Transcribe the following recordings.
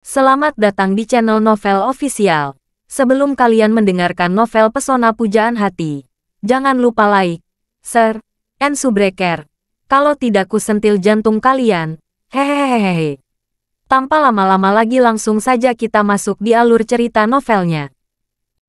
Selamat datang di channel Novel Official. Sebelum kalian mendengarkan novel Pesona Pujaan Hati, jangan lupa like, share, and subscribe. Kalau tidak kusentil jantung kalian, hehehehe. Tanpa lama-lama lagi langsung saja kita masuk di alur cerita novelnya.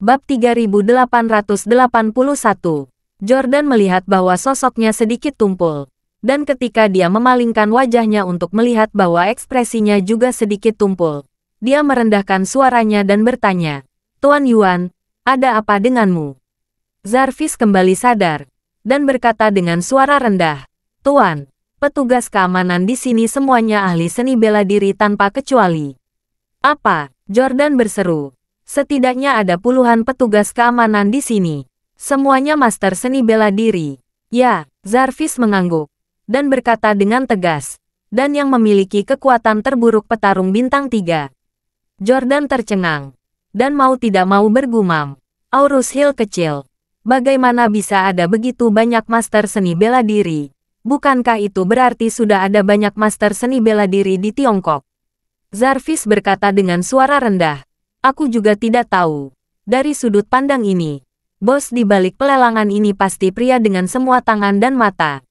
Bab 3881 Jordan melihat bahwa sosoknya sedikit tumpul dan ketika dia memalingkan wajahnya untuk melihat bahwa ekspresinya juga sedikit tumpul, dia merendahkan suaranya dan bertanya, Tuan Yuan, ada apa denganmu? Zarvis kembali sadar, dan berkata dengan suara rendah, Tuan, petugas keamanan di sini semuanya ahli seni bela diri tanpa kecuali. Apa? Jordan berseru. Setidaknya ada puluhan petugas keamanan di sini. Semuanya master seni bela diri. Ya, Zarvis mengangguk dan berkata dengan tegas, dan yang memiliki kekuatan terburuk petarung bintang tiga. Jordan tercengang, dan mau tidak mau bergumam. Aurus Hill kecil. Bagaimana bisa ada begitu banyak master seni bela diri? Bukankah itu berarti sudah ada banyak master seni bela diri di Tiongkok? Zarvis berkata dengan suara rendah. Aku juga tidak tahu. Dari sudut pandang ini, bos di balik pelelangan ini pasti pria dengan semua tangan dan mata.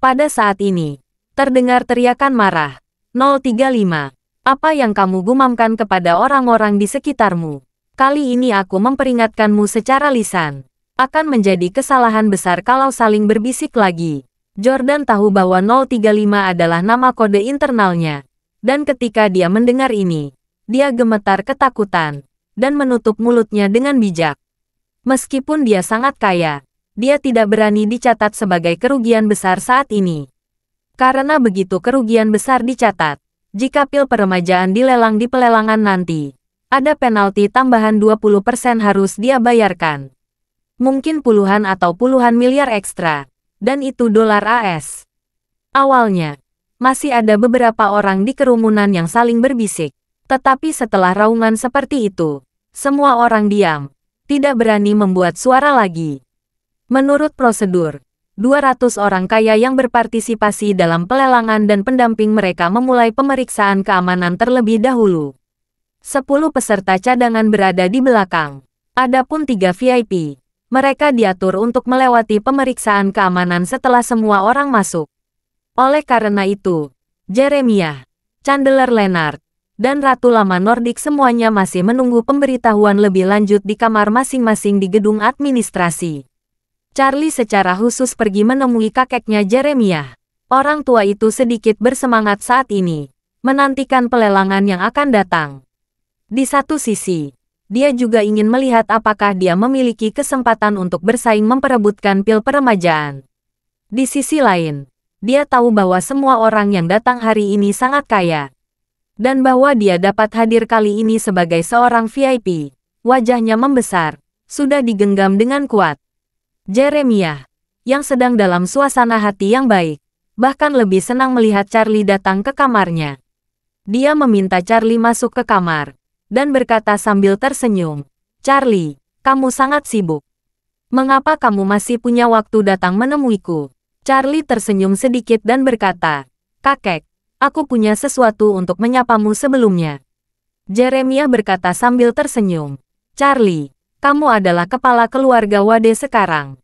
Pada saat ini, terdengar teriakan marah. 035. Apa yang kamu gumamkan kepada orang-orang di sekitarmu? Kali ini aku memperingatkanmu secara lisan. Akan menjadi kesalahan besar kalau saling berbisik lagi. Jordan tahu bahwa 035 adalah nama kode internalnya. Dan ketika dia mendengar ini, dia gemetar ketakutan dan menutup mulutnya dengan bijak. Meskipun dia sangat kaya, dia tidak berani dicatat sebagai kerugian besar saat ini. Karena begitu kerugian besar dicatat, jika pil peremajaan dilelang di pelelangan nanti, ada penalti tambahan 20% harus dia bayarkan. Mungkin puluhan atau puluhan miliar ekstra, dan itu dolar AS. Awalnya, masih ada beberapa orang di kerumunan yang saling berbisik. Tetapi setelah raungan seperti itu, semua orang diam, tidak berani membuat suara lagi. Menurut prosedur, 200 orang kaya yang berpartisipasi dalam pelelangan dan pendamping mereka memulai pemeriksaan keamanan terlebih dahulu. 10 peserta cadangan berada di belakang. Adapun tiga VIP, mereka diatur untuk melewati pemeriksaan keamanan setelah semua orang masuk. Oleh karena itu, Jeremiah, Chandler Leonard, dan Ratu Lama Nordik semuanya masih menunggu pemberitahuan lebih lanjut di kamar masing-masing di gedung administrasi. Charlie secara khusus pergi menemui kakeknya Jeremiah. Orang tua itu sedikit bersemangat saat ini, menantikan pelelangan yang akan datang. Di satu sisi, dia juga ingin melihat apakah dia memiliki kesempatan untuk bersaing memperebutkan pil peremajaan. Di sisi lain, dia tahu bahwa semua orang yang datang hari ini sangat kaya. Dan bahwa dia dapat hadir kali ini sebagai seorang VIP. Wajahnya membesar, sudah digenggam dengan kuat. Jeremia, yang sedang dalam suasana hati yang baik, bahkan lebih senang melihat Charlie datang ke kamarnya. Dia meminta Charlie masuk ke kamar, dan berkata sambil tersenyum, Charlie, kamu sangat sibuk. Mengapa kamu masih punya waktu datang menemuiku? Charlie tersenyum sedikit dan berkata, Kakek, aku punya sesuatu untuk menyapamu sebelumnya. Jeremiah berkata sambil tersenyum, Charlie, kamu adalah kepala keluarga Wade sekarang.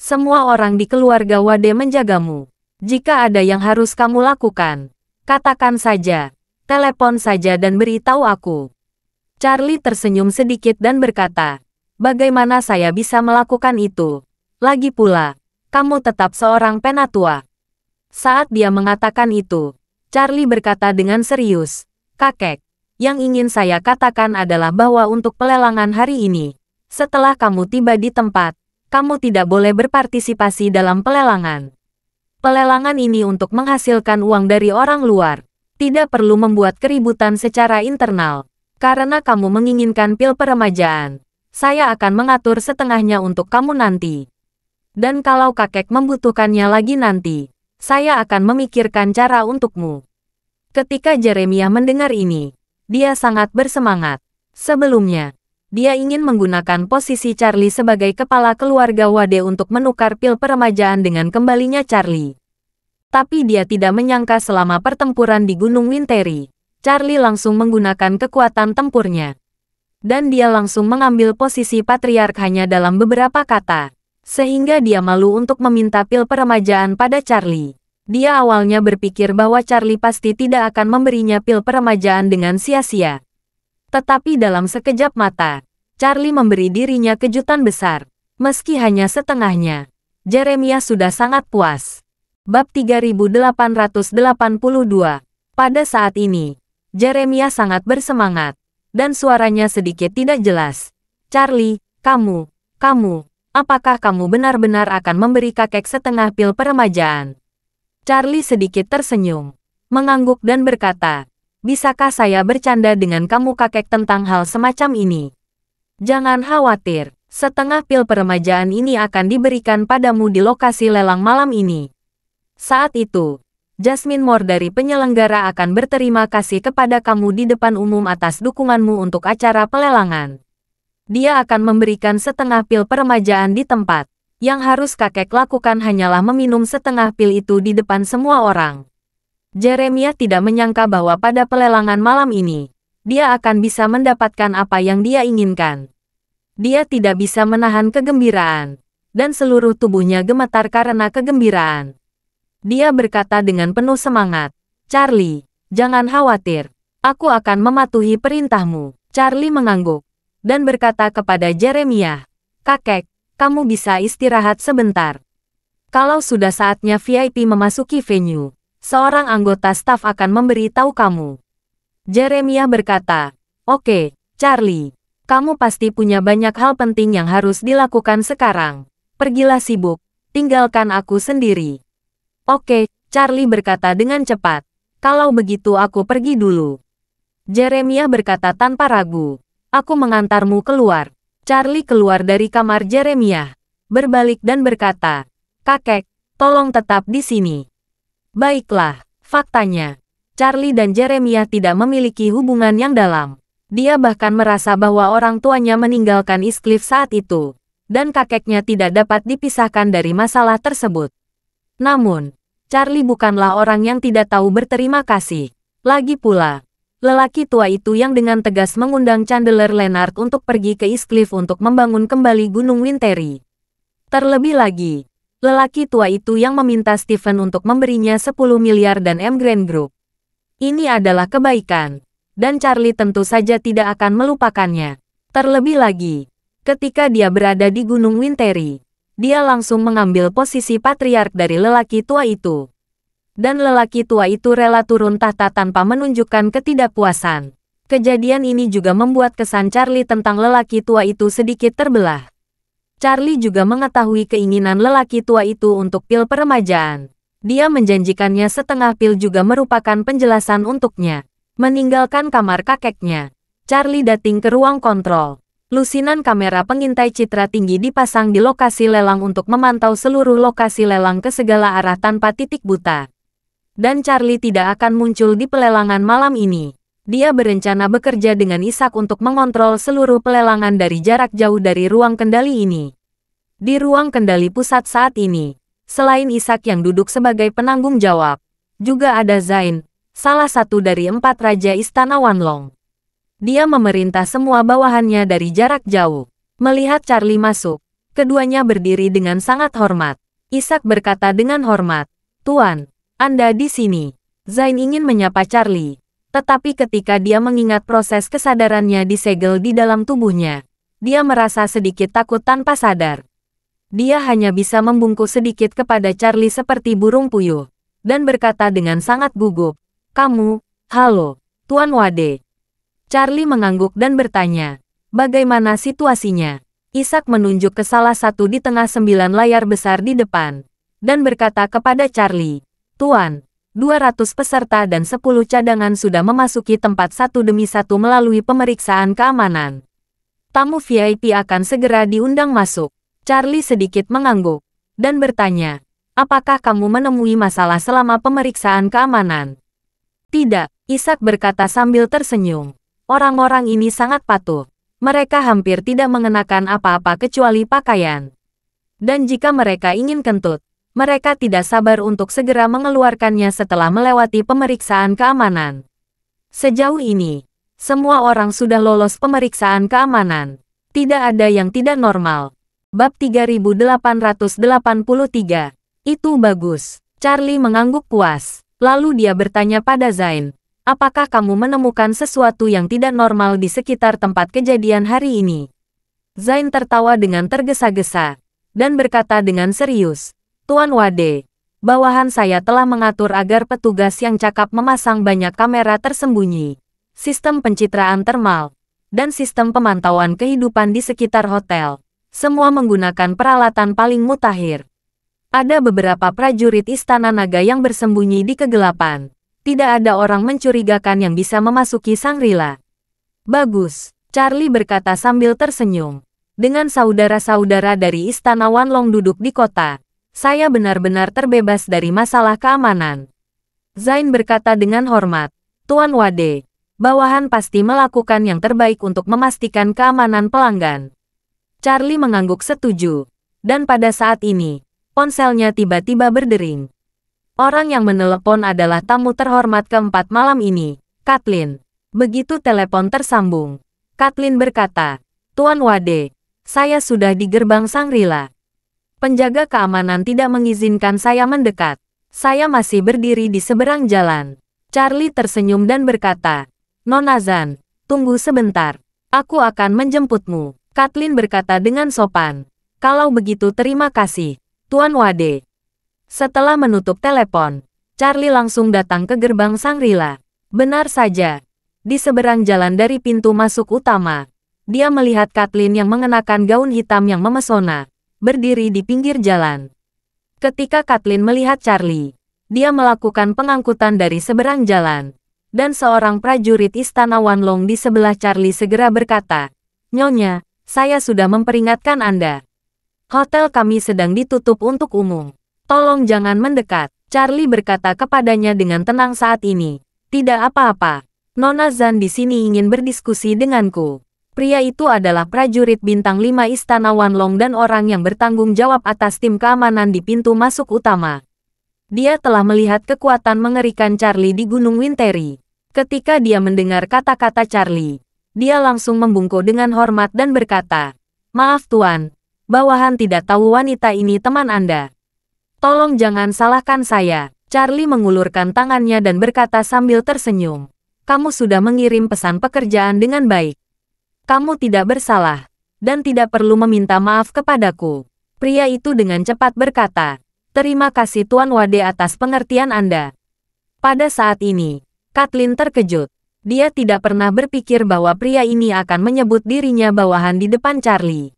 Semua orang di keluarga Wade menjagamu. Jika ada yang harus kamu lakukan, katakan saja, telepon saja dan beritahu aku. Charlie tersenyum sedikit dan berkata, bagaimana saya bisa melakukan itu? Lagi pula, kamu tetap seorang penatua. Saat dia mengatakan itu, Charlie berkata dengan serius, kakek, yang ingin saya katakan adalah bahwa untuk pelelangan hari ini, setelah kamu tiba di tempat, kamu tidak boleh berpartisipasi dalam pelelangan. Pelelangan ini untuk menghasilkan uang dari orang luar. Tidak perlu membuat keributan secara internal. Karena kamu menginginkan pil peremajaan, saya akan mengatur setengahnya untuk kamu nanti. Dan kalau kakek membutuhkannya lagi nanti, saya akan memikirkan cara untukmu. Ketika Jeremiah mendengar ini, dia sangat bersemangat. Sebelumnya, dia ingin menggunakan posisi Charlie sebagai kepala keluarga Wade untuk menukar pil peremajaan dengan kembalinya Charlie. Tapi dia tidak menyangka selama pertempuran di Gunung Winteri, Charlie langsung menggunakan kekuatan tempurnya. Dan dia langsung mengambil posisi patriark hanya dalam beberapa kata, sehingga dia malu untuk meminta pil peremajaan pada Charlie. Dia awalnya berpikir bahwa Charlie pasti tidak akan memberinya pil peremajaan dengan sia-sia. Tetapi dalam sekejap mata, Charlie memberi dirinya kejutan besar. Meski hanya setengahnya, Jeremia sudah sangat puas. Bab 3882 Pada saat ini, Jeremia sangat bersemangat, dan suaranya sedikit tidak jelas. Charlie, kamu, kamu, apakah kamu benar-benar akan memberi kakek setengah pil peremajaan? Charlie sedikit tersenyum, mengangguk dan berkata, Bisakah saya bercanda dengan kamu kakek tentang hal semacam ini? Jangan khawatir, setengah pil peremajaan ini akan diberikan padamu di lokasi lelang malam ini. Saat itu, Jasmine Moore dari penyelenggara akan berterima kasih kepada kamu di depan umum atas dukunganmu untuk acara pelelangan. Dia akan memberikan setengah pil peremajaan di tempat. Yang harus kakek lakukan hanyalah meminum setengah pil itu di depan semua orang. Jeremia tidak menyangka bahwa pada pelelangan malam ini, dia akan bisa mendapatkan apa yang dia inginkan. Dia tidak bisa menahan kegembiraan, dan seluruh tubuhnya gemetar karena kegembiraan. Dia berkata dengan penuh semangat, Charlie, jangan khawatir, aku akan mematuhi perintahmu. Charlie mengangguk, dan berkata kepada Jeremia, Kakek, kamu bisa istirahat sebentar. Kalau sudah saatnya VIP memasuki venue, Seorang anggota staf akan memberitahu kamu. Jeremiah berkata, Oke, Charlie, kamu pasti punya banyak hal penting yang harus dilakukan sekarang. Pergilah sibuk, tinggalkan aku sendiri. Oke, Charlie berkata dengan cepat. Kalau begitu aku pergi dulu. Jeremiah berkata tanpa ragu. Aku mengantarmu keluar. Charlie keluar dari kamar Jeremiah. Berbalik dan berkata, Kakek, tolong tetap di sini. Baiklah, faktanya, Charlie dan Jeremiah tidak memiliki hubungan yang dalam. Dia bahkan merasa bahwa orang tuanya meninggalkan Cliff saat itu, dan kakeknya tidak dapat dipisahkan dari masalah tersebut. Namun, Charlie bukanlah orang yang tidak tahu berterima kasih. Lagi pula, lelaki tua itu yang dengan tegas mengundang Chandler Leonard untuk pergi ke Cliff untuk membangun kembali Gunung Winteri. Terlebih lagi, lelaki tua itu yang meminta Stephen untuk memberinya 10 miliar dan M Grand Group. Ini adalah kebaikan, dan Charlie tentu saja tidak akan melupakannya. Terlebih lagi, ketika dia berada di Gunung Winteri, dia langsung mengambil posisi patriark dari lelaki tua itu. Dan lelaki tua itu rela turun tahta tanpa menunjukkan ketidakpuasan. Kejadian ini juga membuat kesan Charlie tentang lelaki tua itu sedikit terbelah. Charlie juga mengetahui keinginan lelaki tua itu untuk pil peremajaan. Dia menjanjikannya setengah pil juga merupakan penjelasan untuknya. Meninggalkan kamar kakeknya, Charlie dating ke ruang kontrol. Lusinan kamera pengintai citra tinggi dipasang di lokasi lelang untuk memantau seluruh lokasi lelang ke segala arah tanpa titik buta. Dan Charlie tidak akan muncul di pelelangan malam ini. Dia berencana bekerja dengan Isak untuk mengontrol seluruh pelelangan dari jarak jauh dari ruang kendali ini. Di ruang kendali pusat saat ini, selain Isak yang duduk sebagai penanggung jawab, juga ada Zain, salah satu dari empat raja Istana Wanlong. Dia memerintah semua bawahannya dari jarak jauh. Melihat Charlie masuk, keduanya berdiri dengan sangat hormat. Isak berkata dengan hormat, Tuan, Anda di sini. Zain ingin menyapa Charlie, tetapi ketika dia mengingat proses kesadarannya disegel di dalam tubuhnya, dia merasa sedikit takut tanpa sadar. Dia hanya bisa membungkuk sedikit kepada Charlie seperti burung puyuh, dan berkata dengan sangat gugup, Kamu, halo, Tuan Wade. Charlie mengangguk dan bertanya, Bagaimana situasinya? Isaac menunjuk ke salah satu di tengah sembilan layar besar di depan, dan berkata kepada Charlie, Tuan, 200 peserta dan 10 cadangan sudah memasuki tempat satu demi satu melalui pemeriksaan keamanan. Tamu VIP akan segera diundang masuk. Charlie sedikit mengangguk dan bertanya, apakah kamu menemui masalah selama pemeriksaan keamanan? Tidak, Isaac berkata sambil tersenyum. Orang-orang ini sangat patuh. Mereka hampir tidak mengenakan apa-apa kecuali pakaian. Dan jika mereka ingin kentut, mereka tidak sabar untuk segera mengeluarkannya setelah melewati pemeriksaan keamanan. Sejauh ini, semua orang sudah lolos pemeriksaan keamanan. Tidak ada yang tidak normal. Bab 3883. Itu bagus. Charlie mengangguk puas. Lalu dia bertanya pada Zain, apakah kamu menemukan sesuatu yang tidak normal di sekitar tempat kejadian hari ini? Zain tertawa dengan tergesa-gesa dan berkata dengan serius, Tuan Wade, bawahan saya telah mengatur agar petugas yang cakap memasang banyak kamera tersembunyi, sistem pencitraan termal, dan sistem pemantauan kehidupan di sekitar hotel. Semua menggunakan peralatan paling mutakhir. Ada beberapa prajurit istana naga yang bersembunyi di kegelapan. Tidak ada orang mencurigakan yang bisa memasuki Sangrila. Bagus, Charlie berkata sambil tersenyum dengan saudara-saudara dari Istana Wanlong duduk di kota. Saya benar-benar terbebas dari masalah keamanan. Zain berkata dengan hormat, Tuan Wade, bawahan pasti melakukan yang terbaik untuk memastikan keamanan pelanggan. Charlie mengangguk setuju. Dan pada saat ini, ponselnya tiba-tiba berdering. Orang yang menelepon adalah tamu terhormat keempat malam ini, Kathleen. Begitu telepon tersambung, Kathleen berkata, Tuan Wade, saya sudah di gerbang Sangrila. Penjaga keamanan tidak mengizinkan saya mendekat. Saya masih berdiri di seberang jalan. Charlie tersenyum dan berkata, "Nonazan, tunggu sebentar. Aku akan menjemputmu. Kathleen berkata dengan sopan. Kalau begitu terima kasih, Tuan Wade. Setelah menutup telepon, Charlie langsung datang ke gerbang Sangrila. Benar saja. Di seberang jalan dari pintu masuk utama, dia melihat Kathleen yang mengenakan gaun hitam yang memesona berdiri di pinggir jalan. Ketika Kathleen melihat Charlie, dia melakukan pengangkutan dari seberang jalan. Dan seorang prajurit istana Wanlong di sebelah Charlie segera berkata, Nyonya, saya sudah memperingatkan Anda. Hotel kami sedang ditutup untuk umum. Tolong jangan mendekat. Charlie berkata kepadanya dengan tenang saat ini. Tidak apa-apa. Nona Zan di sini ingin berdiskusi denganku. Pria itu adalah prajurit bintang 5 Istana Long dan orang yang bertanggung jawab atas tim keamanan di pintu masuk utama. Dia telah melihat kekuatan mengerikan Charlie di Gunung Winteri. Ketika dia mendengar kata-kata Charlie, dia langsung membungkuk dengan hormat dan berkata, Maaf Tuan, bawahan tidak tahu wanita ini teman Anda. Tolong jangan salahkan saya. Charlie mengulurkan tangannya dan berkata sambil tersenyum, Kamu sudah mengirim pesan pekerjaan dengan baik. Kamu tidak bersalah, dan tidak perlu meminta maaf kepadaku. Pria itu dengan cepat berkata, Terima kasih Tuan Wade atas pengertian Anda. Pada saat ini, Kathleen terkejut. Dia tidak pernah berpikir bahwa pria ini akan menyebut dirinya bawahan di depan Charlie.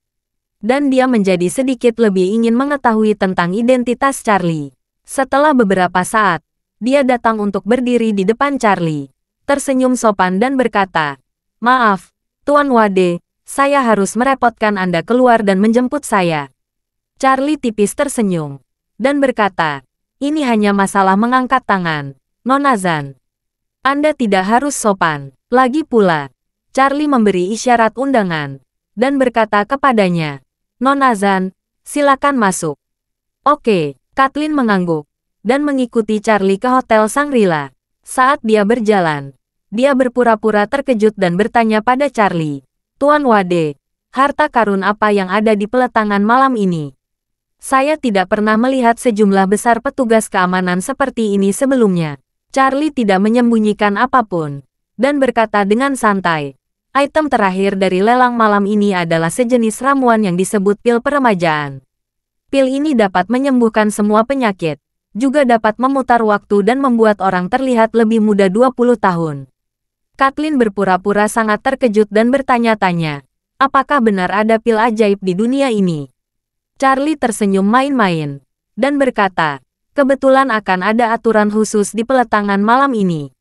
Dan dia menjadi sedikit lebih ingin mengetahui tentang identitas Charlie. Setelah beberapa saat, dia datang untuk berdiri di depan Charlie. Tersenyum sopan dan berkata, Maaf, Tuan Wade, saya harus merepotkan Anda keluar dan menjemput saya. Charlie tipis tersenyum dan berkata, ini hanya masalah mengangkat tangan, Nona Zan. Anda tidak harus sopan. Lagi pula, Charlie memberi isyarat undangan dan berkata kepadanya, Nona Zan, silakan masuk. Oke, Kathleen mengangguk dan mengikuti Charlie ke Hotel Sangrila. Saat dia berjalan, dia berpura-pura terkejut dan bertanya pada Charlie, Tuan Wade, harta karun apa yang ada di peletangan malam ini? Saya tidak pernah melihat sejumlah besar petugas keamanan seperti ini sebelumnya. Charlie tidak menyembunyikan apapun, dan berkata dengan santai, Item terakhir dari lelang malam ini adalah sejenis ramuan yang disebut pil peremajaan. Pil ini dapat menyembuhkan semua penyakit, juga dapat memutar waktu dan membuat orang terlihat lebih muda 20 tahun. Kathleen berpura-pura sangat terkejut dan bertanya-tanya, apakah benar ada pil ajaib di dunia ini? Charlie tersenyum main-main dan berkata, kebetulan akan ada aturan khusus di peletangan malam ini.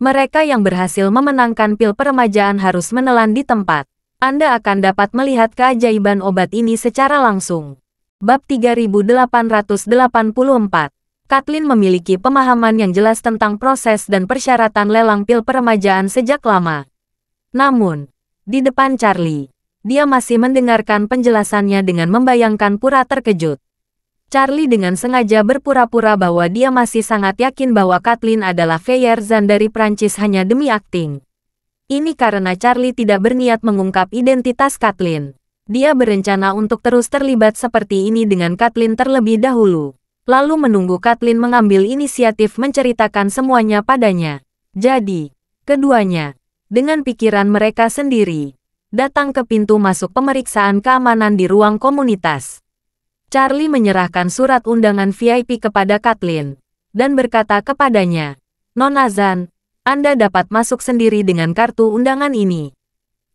Mereka yang berhasil memenangkan pil peremajaan harus menelan di tempat. Anda akan dapat melihat keajaiban obat ini secara langsung. Bab 3884 Kathleen memiliki pemahaman yang jelas tentang proses dan persyaratan lelang pil peremajaan sejak lama. Namun, di depan Charlie, dia masih mendengarkan penjelasannya dengan membayangkan pura terkejut. Charlie dengan sengaja berpura-pura bahwa dia masih sangat yakin bahwa Kathleen adalah Feyerzan dari Prancis hanya demi akting. Ini karena Charlie tidak berniat mengungkap identitas Kathleen. Dia berencana untuk terus terlibat seperti ini dengan Kathleen terlebih dahulu lalu menunggu Katlin mengambil inisiatif menceritakan semuanya padanya. Jadi, keduanya, dengan pikiran mereka sendiri, datang ke pintu masuk pemeriksaan keamanan di ruang komunitas. Charlie menyerahkan surat undangan VIP kepada Katlin dan berkata kepadanya, Nona Zan, Anda dapat masuk sendiri dengan kartu undangan ini.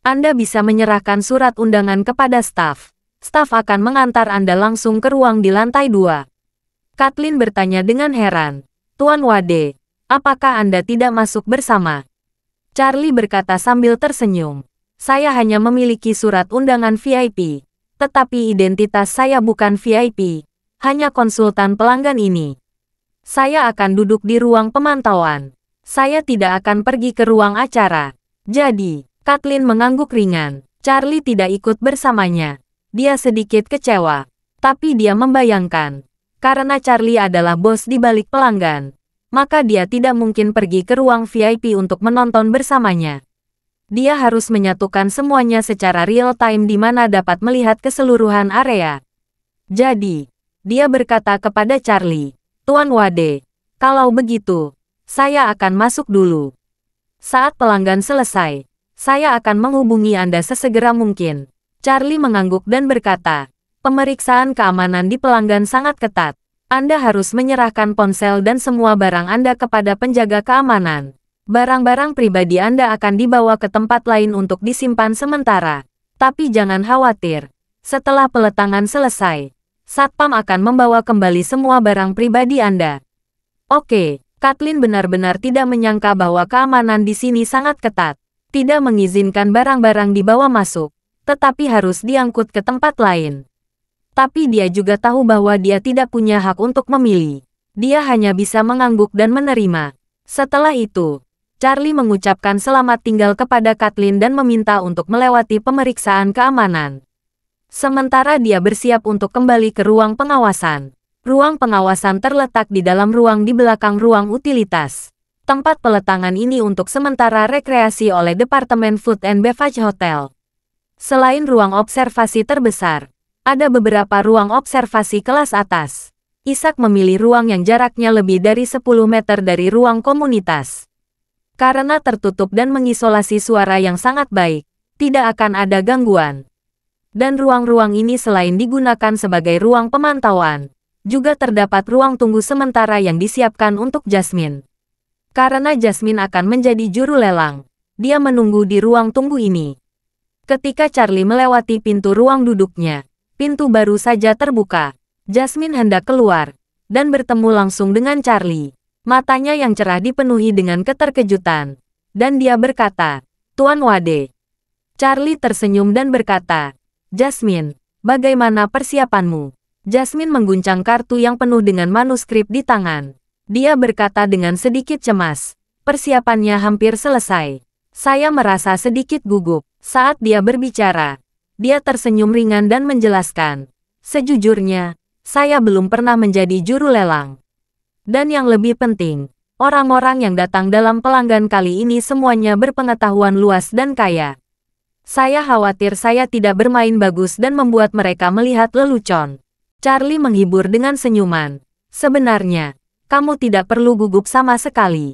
Anda bisa menyerahkan surat undangan kepada staf. Staf akan mengantar Anda langsung ke ruang di lantai dua. Katlin bertanya dengan heran. Tuan Wade, apakah Anda tidak masuk bersama? Charlie berkata sambil tersenyum. Saya hanya memiliki surat undangan VIP. Tetapi identitas saya bukan VIP. Hanya konsultan pelanggan ini. Saya akan duduk di ruang pemantauan. Saya tidak akan pergi ke ruang acara. Jadi, Kathleen mengangguk ringan. Charlie tidak ikut bersamanya. Dia sedikit kecewa. Tapi dia membayangkan, karena Charlie adalah bos di balik pelanggan, maka dia tidak mungkin pergi ke ruang VIP untuk menonton bersamanya. Dia harus menyatukan semuanya secara real time di mana dapat melihat keseluruhan area. Jadi, dia berkata kepada Charlie, Tuan Wade, kalau begitu, saya akan masuk dulu. Saat pelanggan selesai, saya akan menghubungi Anda sesegera mungkin. Charlie mengangguk dan berkata, Pemeriksaan keamanan di pelanggan sangat ketat. Anda harus menyerahkan ponsel dan semua barang Anda kepada penjaga keamanan. Barang-barang pribadi Anda akan dibawa ke tempat lain untuk disimpan sementara. Tapi jangan khawatir. Setelah peletangan selesai, Satpam akan membawa kembali semua barang pribadi Anda. Oke, Kathleen benar-benar tidak menyangka bahwa keamanan di sini sangat ketat. Tidak mengizinkan barang-barang dibawa masuk, tetapi harus diangkut ke tempat lain. Tapi dia juga tahu bahwa dia tidak punya hak untuk memilih. Dia hanya bisa mengangguk dan menerima. Setelah itu, Charlie mengucapkan selamat tinggal kepada Kathleen dan meminta untuk melewati pemeriksaan keamanan. Sementara dia bersiap untuk kembali ke ruang pengawasan. Ruang pengawasan terletak di dalam ruang di belakang ruang utilitas. Tempat peletangan ini untuk sementara rekreasi oleh Departemen Food and Beverage Hotel. Selain ruang observasi terbesar, ada beberapa ruang observasi kelas atas. Ishak memilih ruang yang jaraknya lebih dari 10 meter dari ruang komunitas. Karena tertutup dan mengisolasi suara yang sangat baik, tidak akan ada gangguan. Dan ruang-ruang ini selain digunakan sebagai ruang pemantauan, juga terdapat ruang tunggu sementara yang disiapkan untuk Jasmine. Karena Jasmine akan menjadi juru lelang, dia menunggu di ruang tunggu ini. Ketika Charlie melewati pintu ruang duduknya, Pintu baru saja terbuka. Jasmine hendak keluar dan bertemu langsung dengan Charlie. Matanya yang cerah dipenuhi dengan keterkejutan. Dan dia berkata, Tuan Wade. Charlie tersenyum dan berkata, Jasmine, bagaimana persiapanmu? Jasmine mengguncang kartu yang penuh dengan manuskrip di tangan. Dia berkata dengan sedikit cemas, persiapannya hampir selesai. Saya merasa sedikit gugup saat dia berbicara. Dia tersenyum ringan dan menjelaskan. Sejujurnya, saya belum pernah menjadi juru lelang. Dan yang lebih penting, orang-orang yang datang dalam pelanggan kali ini semuanya berpengetahuan luas dan kaya. Saya khawatir saya tidak bermain bagus dan membuat mereka melihat lelucon. Charlie menghibur dengan senyuman. Sebenarnya, kamu tidak perlu gugup sama sekali.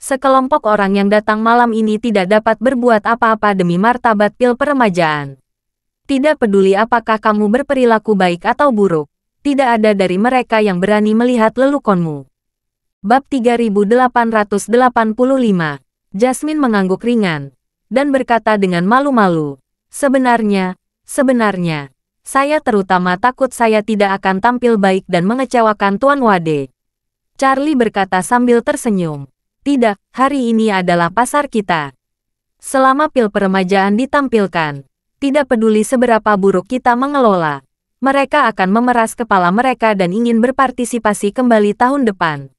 Sekelompok orang yang datang malam ini tidak dapat berbuat apa-apa demi martabat pil peremajaan. Tidak peduli apakah kamu berperilaku baik atau buruk, tidak ada dari mereka yang berani melihat lelukonmu. Bab 3885 Jasmine mengangguk ringan dan berkata dengan malu-malu, Sebenarnya, sebenarnya, saya terutama takut saya tidak akan tampil baik dan mengecewakan Tuan Wade. Charlie berkata sambil tersenyum, Tidak, hari ini adalah pasar kita. Selama pil peremajaan ditampilkan, tidak peduli seberapa buruk kita mengelola, mereka akan memeras kepala mereka dan ingin berpartisipasi kembali tahun depan.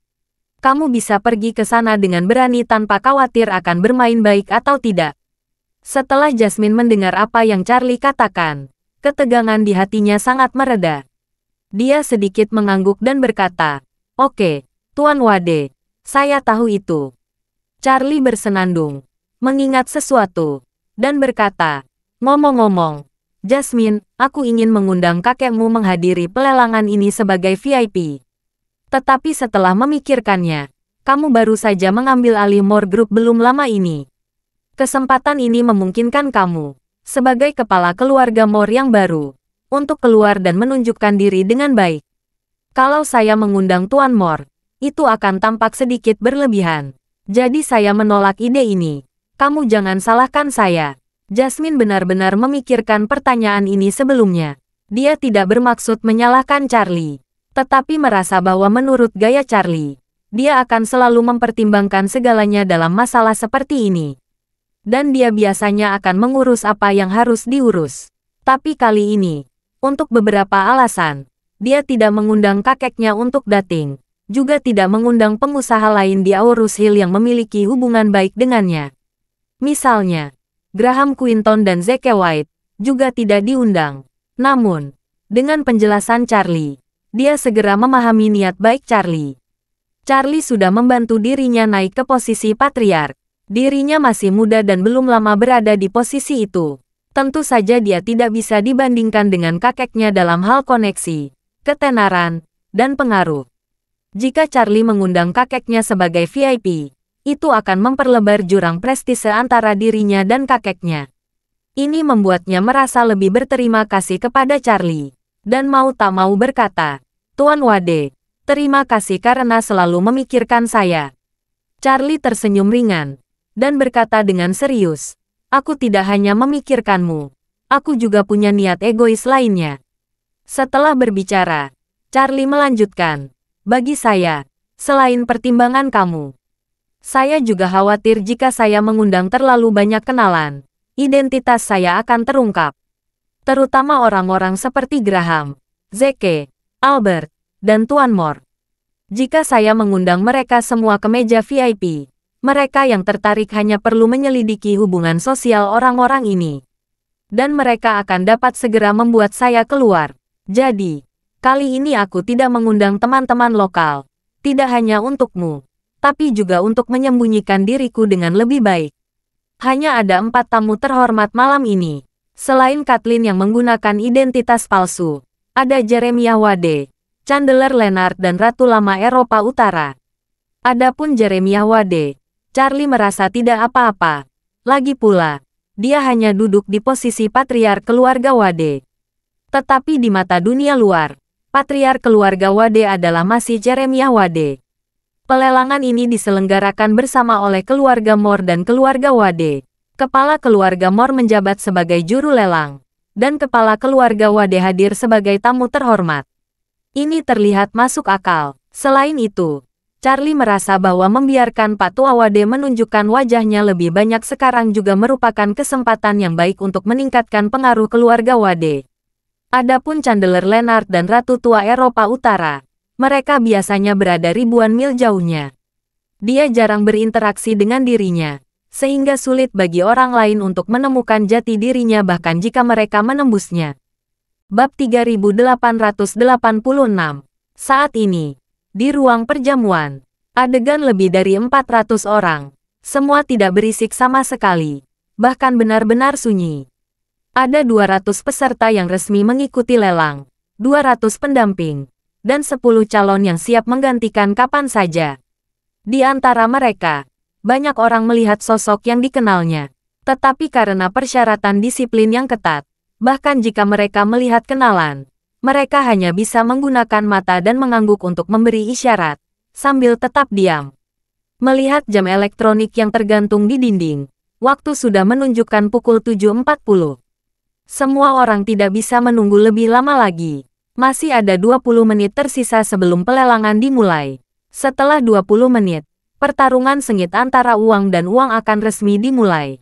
Kamu bisa pergi ke sana dengan berani tanpa khawatir akan bermain baik atau tidak. Setelah Jasmine mendengar apa yang Charlie katakan, ketegangan di hatinya sangat mereda. Dia sedikit mengangguk dan berkata, Oke, Tuan Wade, saya tahu itu. Charlie bersenandung, mengingat sesuatu, dan berkata, Ngomong-ngomong, Jasmine, aku ingin mengundang kakekmu menghadiri pelelangan ini sebagai VIP. Tetapi setelah memikirkannya, kamu baru saja mengambil alih More Group belum lama ini. Kesempatan ini memungkinkan kamu, sebagai kepala keluarga More yang baru, untuk keluar dan menunjukkan diri dengan baik. Kalau saya mengundang Tuan More, itu akan tampak sedikit berlebihan. Jadi saya menolak ide ini. Kamu jangan salahkan saya. Jasmine benar-benar memikirkan pertanyaan ini sebelumnya. Dia tidak bermaksud menyalahkan Charlie, tetapi merasa bahwa menurut gaya Charlie, dia akan selalu mempertimbangkan segalanya dalam masalah seperti ini. Dan dia biasanya akan mengurus apa yang harus diurus. Tapi kali ini, untuk beberapa alasan, dia tidak mengundang kakeknya untuk dating, juga tidak mengundang pengusaha lain di Aurus Hill yang memiliki hubungan baik dengannya. Misalnya, Graham Quinton dan Zeke White, juga tidak diundang. Namun, dengan penjelasan Charlie, dia segera memahami niat baik Charlie. Charlie sudah membantu dirinya naik ke posisi patriark. Dirinya masih muda dan belum lama berada di posisi itu. Tentu saja dia tidak bisa dibandingkan dengan kakeknya dalam hal koneksi, ketenaran, dan pengaruh. Jika Charlie mengundang kakeknya sebagai VIP, itu akan memperlebar jurang prestise antara dirinya dan kakeknya. Ini membuatnya merasa lebih berterima kasih kepada Charlie. Dan mau tak mau berkata, Tuan Wade, terima kasih karena selalu memikirkan saya. Charlie tersenyum ringan, dan berkata dengan serius, Aku tidak hanya memikirkanmu, aku juga punya niat egois lainnya. Setelah berbicara, Charlie melanjutkan, bagi saya, selain pertimbangan kamu, saya juga khawatir jika saya mengundang terlalu banyak kenalan. Identitas saya akan terungkap. Terutama orang-orang seperti Graham, Zeke, Albert, dan Tuan Moore. Jika saya mengundang mereka semua ke meja VIP, mereka yang tertarik hanya perlu menyelidiki hubungan sosial orang-orang ini. Dan mereka akan dapat segera membuat saya keluar. Jadi, kali ini aku tidak mengundang teman-teman lokal. Tidak hanya untukmu tapi juga untuk menyembunyikan diriku dengan lebih baik. Hanya ada empat tamu terhormat malam ini. Selain Kathleen yang menggunakan identitas palsu, ada Jeremiah Wade, Chandler Leonard dan Ratu Lama Eropa Utara. Adapun Jeremiah Wade, Charlie merasa tidak apa-apa. Lagi pula, dia hanya duduk di posisi patriar keluarga Wade. Tetapi di mata dunia luar, patriar keluarga Wade adalah masih Jeremiah Wade. Pelelangan ini diselenggarakan bersama oleh keluarga Mor dan keluarga Wade. Kepala keluarga Mor menjabat sebagai juru lelang, dan kepala keluarga Wade hadir sebagai tamu terhormat. Ini terlihat masuk akal. Selain itu, Charlie merasa bahwa membiarkan Patua Wade menunjukkan wajahnya lebih banyak sekarang juga merupakan kesempatan yang baik untuk meningkatkan pengaruh keluarga Wade. Adapun Chandler Leonard dan Ratu Tua Eropa Utara, mereka biasanya berada ribuan mil jauhnya. Dia jarang berinteraksi dengan dirinya, sehingga sulit bagi orang lain untuk menemukan jati dirinya bahkan jika mereka menembusnya. Bab 3886 Saat ini, di ruang perjamuan, adegan lebih dari 400 orang. Semua tidak berisik sama sekali, bahkan benar-benar sunyi. Ada 200 peserta yang resmi mengikuti lelang, 200 pendamping, dan 10 calon yang siap menggantikan kapan saja. Di antara mereka, banyak orang melihat sosok yang dikenalnya. Tetapi karena persyaratan disiplin yang ketat, bahkan jika mereka melihat kenalan, mereka hanya bisa menggunakan mata dan mengangguk untuk memberi isyarat, sambil tetap diam. Melihat jam elektronik yang tergantung di dinding, waktu sudah menunjukkan pukul 7.40. Semua orang tidak bisa menunggu lebih lama lagi. Masih ada 20 menit tersisa sebelum pelelangan dimulai. Setelah 20 menit, pertarungan sengit antara uang dan uang akan resmi dimulai.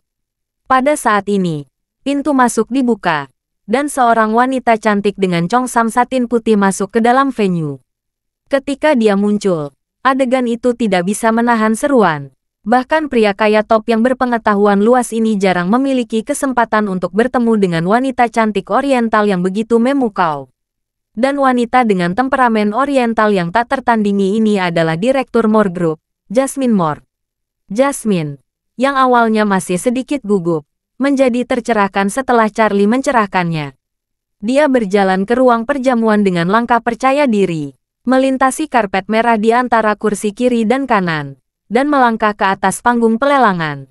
Pada saat ini, pintu masuk dibuka, dan seorang wanita cantik dengan sam satin putih masuk ke dalam venue. Ketika dia muncul, adegan itu tidak bisa menahan seruan. Bahkan pria kaya top yang berpengetahuan luas ini jarang memiliki kesempatan untuk bertemu dengan wanita cantik oriental yang begitu memukau dan wanita dengan temperamen oriental yang tak tertandingi ini adalah Direktur Moore Group, Jasmine Moore. Jasmine, yang awalnya masih sedikit gugup, menjadi tercerahkan setelah Charlie mencerahkannya. Dia berjalan ke ruang perjamuan dengan langkah percaya diri, melintasi karpet merah di antara kursi kiri dan kanan, dan melangkah ke atas panggung pelelangan.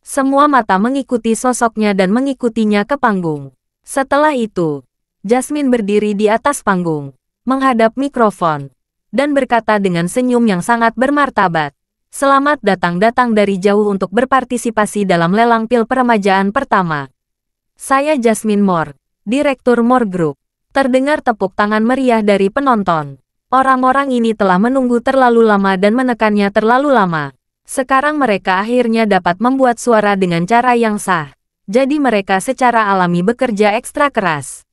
Semua mata mengikuti sosoknya dan mengikutinya ke panggung. Setelah itu, Jasmine berdiri di atas panggung, menghadap mikrofon, dan berkata dengan senyum yang sangat bermartabat. Selamat datang-datang dari jauh untuk berpartisipasi dalam lelang pil peremajaan pertama. Saya Jasmine Moore, Direktur Moore Group. Terdengar tepuk tangan meriah dari penonton. Orang-orang ini telah menunggu terlalu lama dan menekannya terlalu lama. Sekarang mereka akhirnya dapat membuat suara dengan cara yang sah. Jadi mereka secara alami bekerja ekstra keras.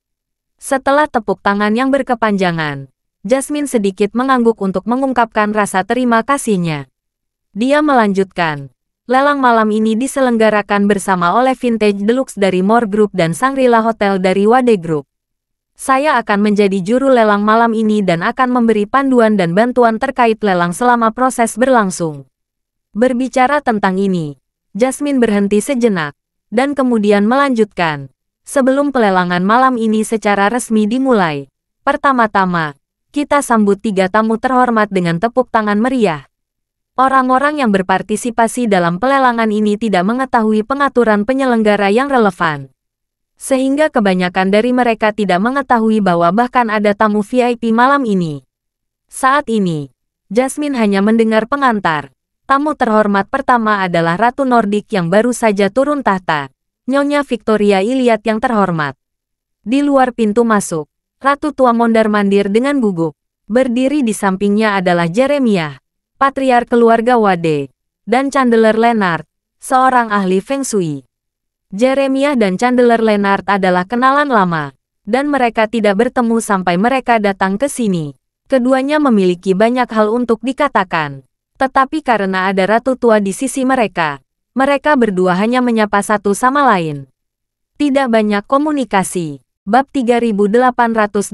Setelah tepuk tangan yang berkepanjangan, Jasmine sedikit mengangguk untuk mengungkapkan rasa terima kasihnya. Dia melanjutkan, lelang malam ini diselenggarakan bersama oleh Vintage Deluxe dari More Group dan Sangrila Hotel dari Wade Group. Saya akan menjadi juru lelang malam ini dan akan memberi panduan dan bantuan terkait lelang selama proses berlangsung. Berbicara tentang ini, Jasmine berhenti sejenak, dan kemudian melanjutkan sebelum pelelangan malam ini secara resmi dimulai. Pertama-tama, kita sambut tiga tamu terhormat dengan tepuk tangan meriah. Orang-orang yang berpartisipasi dalam pelelangan ini tidak mengetahui pengaturan penyelenggara yang relevan. Sehingga kebanyakan dari mereka tidak mengetahui bahwa bahkan ada tamu VIP malam ini. Saat ini, Jasmine hanya mendengar pengantar. Tamu terhormat pertama adalah Ratu Nordik yang baru saja turun tahta. Nyonya Victoria Iliad yang terhormat. Di luar pintu masuk, Ratu tua mondar-mandir dengan gugup. Berdiri di sampingnya adalah Jeremiah, patriar keluarga Wade, dan Chandler Leonard, seorang ahli Feng Shui. Jeremiah dan Chandler Leonard adalah kenalan lama, dan mereka tidak bertemu sampai mereka datang ke sini. Keduanya memiliki banyak hal untuk dikatakan. Tetapi karena ada ratu tua di sisi mereka, mereka berdua hanya menyapa satu sama lain. Tidak banyak komunikasi. Bab 3887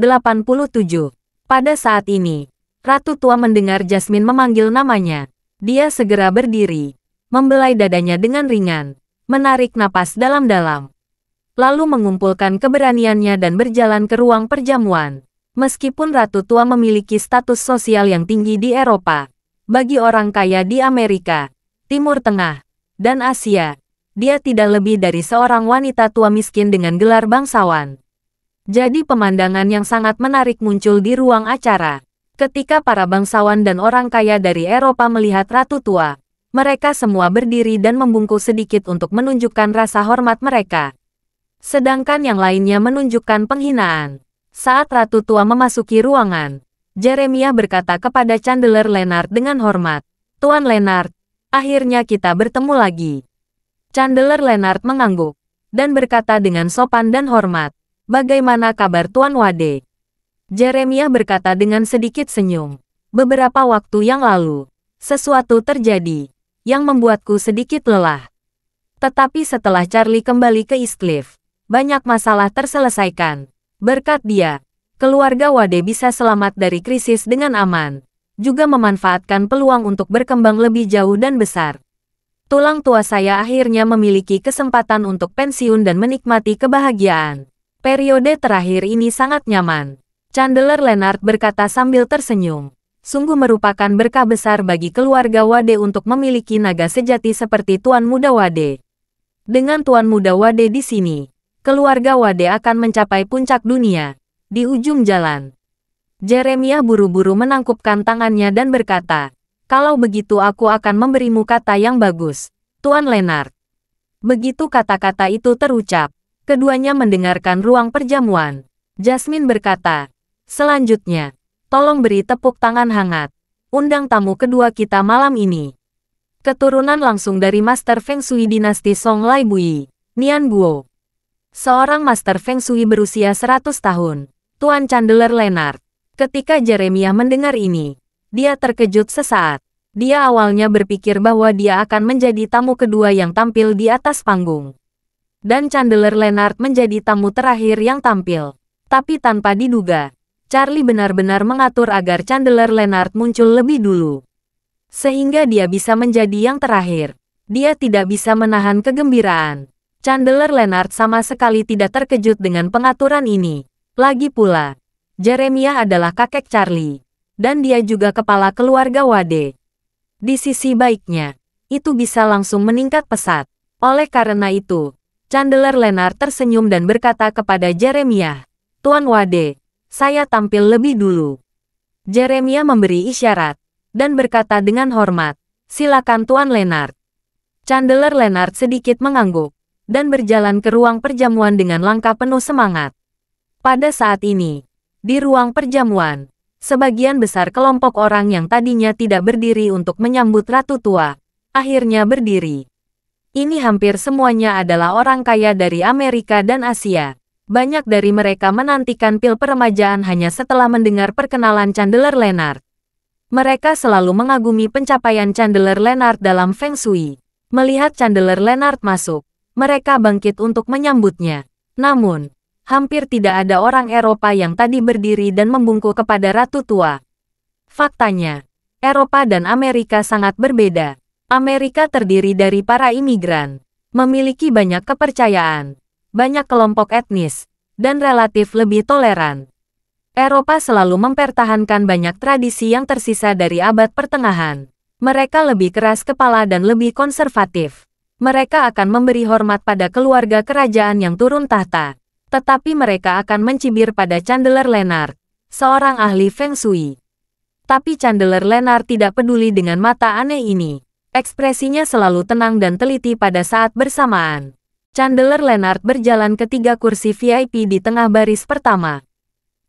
Pada saat ini, Ratu Tua mendengar Jasmine memanggil namanya. Dia segera berdiri, membelai dadanya dengan ringan, menarik napas dalam-dalam. Lalu mengumpulkan keberaniannya dan berjalan ke ruang perjamuan. Meskipun Ratu Tua memiliki status sosial yang tinggi di Eropa, bagi orang kaya di Amerika, Timur Tengah, dan Asia. Dia tidak lebih dari seorang wanita tua miskin dengan gelar bangsawan. Jadi pemandangan yang sangat menarik muncul di ruang acara. Ketika para bangsawan dan orang kaya dari Eropa melihat ratu tua, mereka semua berdiri dan membungkuk sedikit untuk menunjukkan rasa hormat mereka. Sedangkan yang lainnya menunjukkan penghinaan. Saat ratu tua memasuki ruangan, Jeremiah berkata kepada Chandler Leonard dengan hormat, Tuan Leonard, Akhirnya kita bertemu lagi. Chandler Leonard mengangguk dan berkata dengan sopan dan hormat, Bagaimana kabar Tuan Wade? Jeremiah berkata dengan sedikit senyum. Beberapa waktu yang lalu, sesuatu terjadi yang membuatku sedikit lelah. Tetapi setelah Charlie kembali ke East Cliff, banyak masalah terselesaikan. Berkat dia, keluarga Wade bisa selamat dari krisis dengan aman juga memanfaatkan peluang untuk berkembang lebih jauh dan besar. Tulang tua saya akhirnya memiliki kesempatan untuk pensiun dan menikmati kebahagiaan. Periode terakhir ini sangat nyaman. Chandler Leonard berkata sambil tersenyum. Sungguh merupakan berkah besar bagi keluarga Wade untuk memiliki naga sejati seperti Tuan Muda Wade. Dengan Tuan Muda Wade di sini, keluarga Wade akan mencapai puncak dunia. Di ujung jalan, Jeremia buru-buru menangkupkan tangannya dan berkata, kalau begitu aku akan memberimu kata yang bagus, Tuan Leonard. Begitu kata-kata itu terucap, keduanya mendengarkan ruang perjamuan. Jasmine berkata, selanjutnya, tolong beri tepuk tangan hangat. Undang tamu kedua kita malam ini. Keturunan langsung dari Master Feng Shui dinasti Song Lai Bui, Nian Guo. Seorang Master Feng Shui berusia 100 tahun, Tuan Chandler Leonard. Ketika Jeremiah mendengar ini, dia terkejut sesaat. Dia awalnya berpikir bahwa dia akan menjadi tamu kedua yang tampil di atas panggung. Dan Chandler Leonard menjadi tamu terakhir yang tampil. Tapi tanpa diduga, Charlie benar-benar mengatur agar Chandler Leonard muncul lebih dulu. Sehingga dia bisa menjadi yang terakhir. Dia tidak bisa menahan kegembiraan. Chandler Leonard sama sekali tidak terkejut dengan pengaturan ini. Lagi pula, Jeremia adalah kakek Charlie, dan dia juga kepala keluarga Wade. Di sisi baiknya, itu bisa langsung meningkat pesat. Oleh karena itu, Chandler Leonard tersenyum dan berkata kepada Jeremiah, Tuan Wade, saya tampil lebih dulu. Jeremiah memberi isyarat, dan berkata dengan hormat, silakan Tuan Leonard. Chandler Leonard sedikit mengangguk, dan berjalan ke ruang perjamuan dengan langkah penuh semangat. Pada saat ini, di ruang perjamuan, sebagian besar kelompok orang yang tadinya tidak berdiri untuk menyambut Ratu Tua, akhirnya berdiri. Ini hampir semuanya adalah orang kaya dari Amerika dan Asia. Banyak dari mereka menantikan pil peremajaan hanya setelah mendengar perkenalan Chandler Leonard. Mereka selalu mengagumi pencapaian Chandler Leonard dalam Feng Shui. Melihat Chandler Leonard masuk, mereka bangkit untuk menyambutnya. Namun, hampir tidak ada orang Eropa yang tadi berdiri dan membungkuk kepada Ratu Tua. Faktanya, Eropa dan Amerika sangat berbeda. Amerika terdiri dari para imigran, memiliki banyak kepercayaan, banyak kelompok etnis, dan relatif lebih toleran. Eropa selalu mempertahankan banyak tradisi yang tersisa dari abad pertengahan. Mereka lebih keras kepala dan lebih konservatif. Mereka akan memberi hormat pada keluarga kerajaan yang turun tahta. Tetapi mereka akan mencibir pada Chandler Leonard, seorang ahli Feng Shui. Tapi Chandler Leonard tidak peduli dengan mata aneh ini. Ekspresinya selalu tenang dan teliti pada saat bersamaan. Chandler Leonard berjalan ke tiga kursi VIP di tengah baris pertama.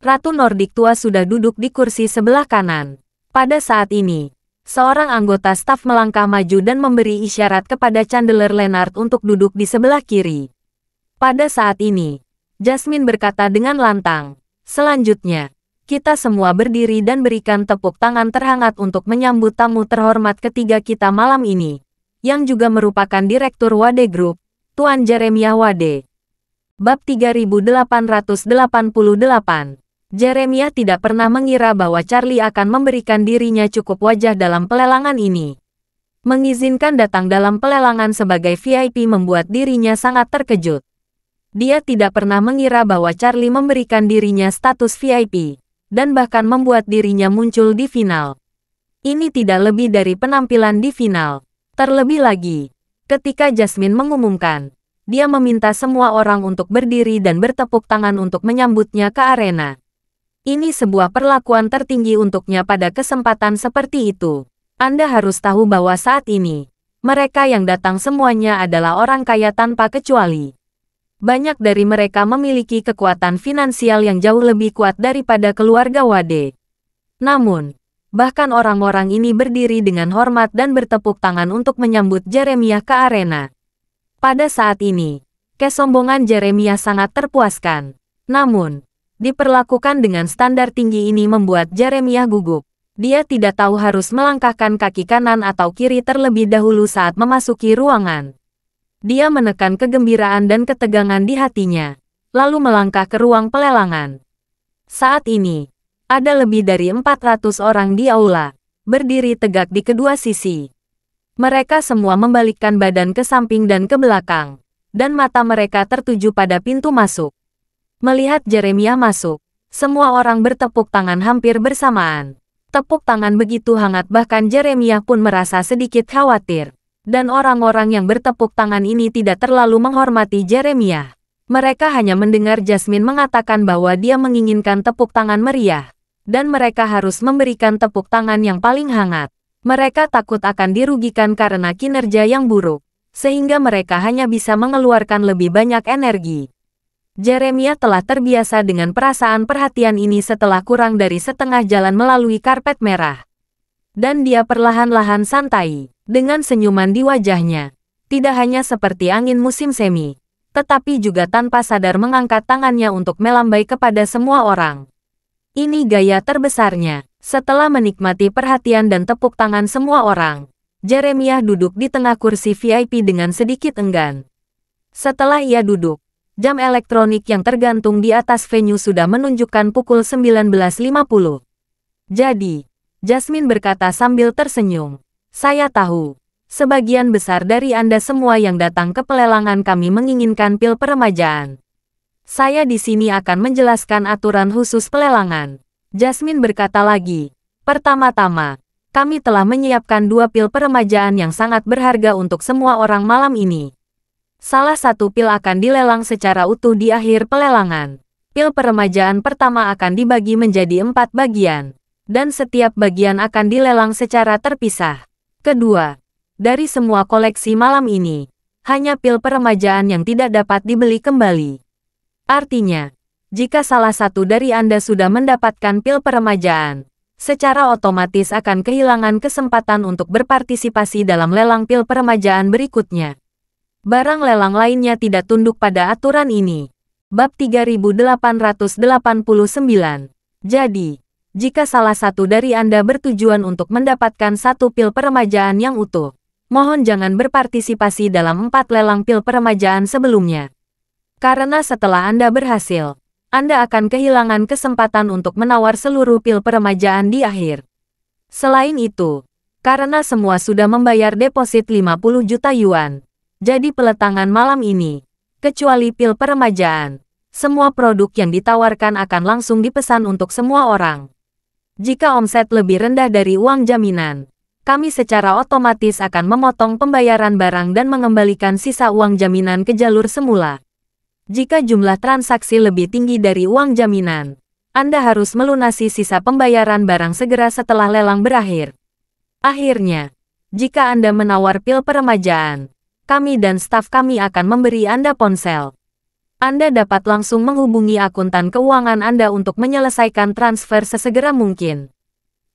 Ratu Nordik tua sudah duduk di kursi sebelah kanan. Pada saat ini, seorang anggota staf melangkah maju dan memberi isyarat kepada Chandler Leonard untuk duduk di sebelah kiri. Pada saat ini, Jasmine berkata dengan lantang. Selanjutnya, kita semua berdiri dan berikan tepuk tangan terhangat untuk menyambut tamu terhormat ketiga kita malam ini, yang juga merupakan Direktur Wade Group, Tuan Jeremiah Wade. Bab 3888 Jeremiah tidak pernah mengira bahwa Charlie akan memberikan dirinya cukup wajah dalam pelelangan ini. Mengizinkan datang dalam pelelangan sebagai VIP membuat dirinya sangat terkejut. Dia tidak pernah mengira bahwa Charlie memberikan dirinya status VIP, dan bahkan membuat dirinya muncul di final. Ini tidak lebih dari penampilan di final. Terlebih lagi, ketika Jasmine mengumumkan, dia meminta semua orang untuk berdiri dan bertepuk tangan untuk menyambutnya ke arena. Ini sebuah perlakuan tertinggi untuknya pada kesempatan seperti itu. Anda harus tahu bahwa saat ini, mereka yang datang semuanya adalah orang kaya tanpa kecuali banyak dari mereka memiliki kekuatan finansial yang jauh lebih kuat daripada keluarga Wade. Namun, bahkan orang-orang ini berdiri dengan hormat dan bertepuk tangan untuk menyambut Jeremiah ke arena. Pada saat ini, kesombongan Jeremiah sangat terpuaskan. Namun, diperlakukan dengan standar tinggi ini membuat Jeremiah gugup. Dia tidak tahu harus melangkahkan kaki kanan atau kiri terlebih dahulu saat memasuki ruangan. Dia menekan kegembiraan dan ketegangan di hatinya, lalu melangkah ke ruang pelelangan. Saat ini, ada lebih dari 400 orang di aula, berdiri tegak di kedua sisi. Mereka semua membalikkan badan ke samping dan ke belakang, dan mata mereka tertuju pada pintu masuk. Melihat Jeremia masuk, semua orang bertepuk tangan hampir bersamaan. Tepuk tangan begitu hangat bahkan Jeremia pun merasa sedikit khawatir dan orang-orang yang bertepuk tangan ini tidak terlalu menghormati Jeremia. Mereka hanya mendengar Jasmine mengatakan bahwa dia menginginkan tepuk tangan meriah, dan mereka harus memberikan tepuk tangan yang paling hangat. Mereka takut akan dirugikan karena kinerja yang buruk, sehingga mereka hanya bisa mengeluarkan lebih banyak energi. Jeremia telah terbiasa dengan perasaan perhatian ini setelah kurang dari setengah jalan melalui karpet merah. Dan dia perlahan-lahan santai dengan senyuman di wajahnya. Tidak hanya seperti angin musim semi, tetapi juga tanpa sadar mengangkat tangannya untuk melambai kepada semua orang. Ini gaya terbesarnya. Setelah menikmati perhatian dan tepuk tangan semua orang, Jeremiah duduk di tengah kursi VIP dengan sedikit enggan. Setelah ia duduk, jam elektronik yang tergantung di atas venue sudah menunjukkan pukul 19.50. Jadi, Jasmine berkata sambil tersenyum, saya tahu, sebagian besar dari Anda semua yang datang ke pelelangan kami menginginkan pil peremajaan. Saya di sini akan menjelaskan aturan khusus pelelangan. Jasmine berkata lagi, pertama-tama, kami telah menyiapkan dua pil peremajaan yang sangat berharga untuk semua orang malam ini. Salah satu pil akan dilelang secara utuh di akhir pelelangan. Pil peremajaan pertama akan dibagi menjadi empat bagian, dan setiap bagian akan dilelang secara terpisah. Kedua, dari semua koleksi malam ini, hanya pil peremajaan yang tidak dapat dibeli kembali. Artinya, jika salah satu dari Anda sudah mendapatkan pil peremajaan, secara otomatis akan kehilangan kesempatan untuk berpartisipasi dalam lelang pil peremajaan berikutnya. Barang lelang lainnya tidak tunduk pada aturan ini. Bab 3889. Jadi, jika salah satu dari Anda bertujuan untuk mendapatkan satu pil peremajaan yang utuh, mohon jangan berpartisipasi dalam empat lelang pil peremajaan sebelumnya. Karena setelah Anda berhasil, Anda akan kehilangan kesempatan untuk menawar seluruh pil peremajaan di akhir. Selain itu, karena semua sudah membayar deposit 50 juta yuan, jadi peletangan malam ini, kecuali pil peremajaan, semua produk yang ditawarkan akan langsung dipesan untuk semua orang. Jika omset lebih rendah dari uang jaminan, kami secara otomatis akan memotong pembayaran barang dan mengembalikan sisa uang jaminan ke jalur semula. Jika jumlah transaksi lebih tinggi dari uang jaminan, Anda harus melunasi sisa pembayaran barang segera setelah lelang berakhir. Akhirnya, jika Anda menawar pil peremajaan, kami dan staf kami akan memberi Anda ponsel. Anda dapat langsung menghubungi akuntan keuangan Anda untuk menyelesaikan transfer sesegera mungkin.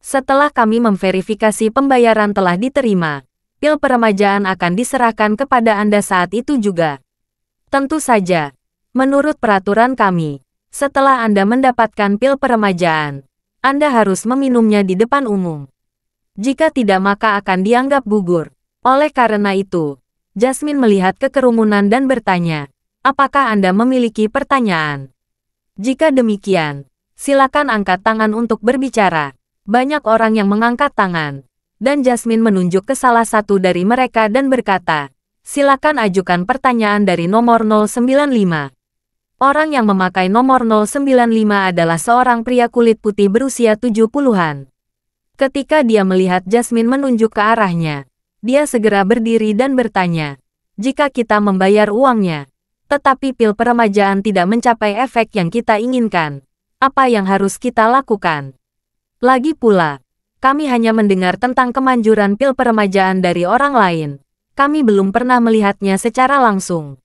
Setelah kami memverifikasi pembayaran telah diterima, pil peremajaan akan diserahkan kepada Anda saat itu juga. Tentu saja, menurut peraturan kami, setelah Anda mendapatkan pil peremajaan, Anda harus meminumnya di depan umum. Jika tidak maka akan dianggap gugur. Oleh karena itu, Jasmine melihat kekerumunan dan bertanya, Apakah Anda memiliki pertanyaan? Jika demikian, silakan angkat tangan untuk berbicara. Banyak orang yang mengangkat tangan. Dan Jasmine menunjuk ke salah satu dari mereka dan berkata, silakan ajukan pertanyaan dari nomor 095. Orang yang memakai nomor 095 adalah seorang pria kulit putih berusia 70-an. Ketika dia melihat Jasmine menunjuk ke arahnya, dia segera berdiri dan bertanya, jika kita membayar uangnya, tetapi pil peremajaan tidak mencapai efek yang kita inginkan. Apa yang harus kita lakukan? Lagi pula, kami hanya mendengar tentang kemanjuran pil peremajaan dari orang lain. Kami belum pernah melihatnya secara langsung.